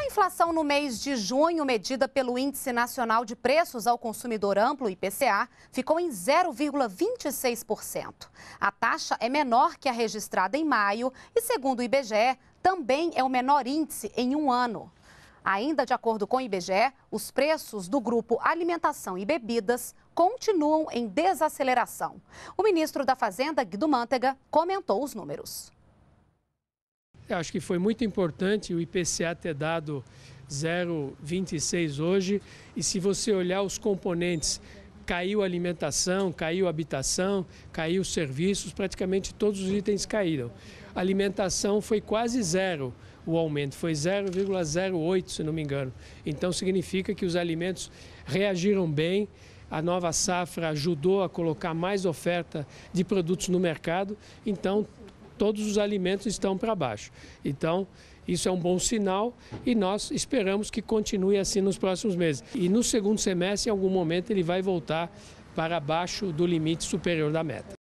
A inflação no mês de junho, medida pelo Índice Nacional de Preços ao Consumidor Amplo, IPCA, ficou em 0,26%. A taxa é menor que a registrada em maio e, segundo o IBGE, também é o menor índice em um ano. Ainda de acordo com o IBGE, os preços do grupo Alimentação e Bebidas continuam em desaceleração. O ministro da Fazenda, Guido Mantega, comentou os números. Eu acho que foi muito importante o IPCA ter dado 0,26 hoje. E se você olhar os componentes, caiu alimentação, caiu habitação, caiu serviços, praticamente todos os itens caíram. A alimentação foi quase zero o aumento, foi 0,08, se não me engano. Então significa que os alimentos reagiram bem. A nova safra ajudou a colocar mais oferta de produtos no mercado, então todos os alimentos estão para baixo. Então, isso é um bom sinal e nós esperamos que continue assim nos próximos meses. E no segundo semestre, em algum momento, ele vai voltar para baixo do limite superior da meta.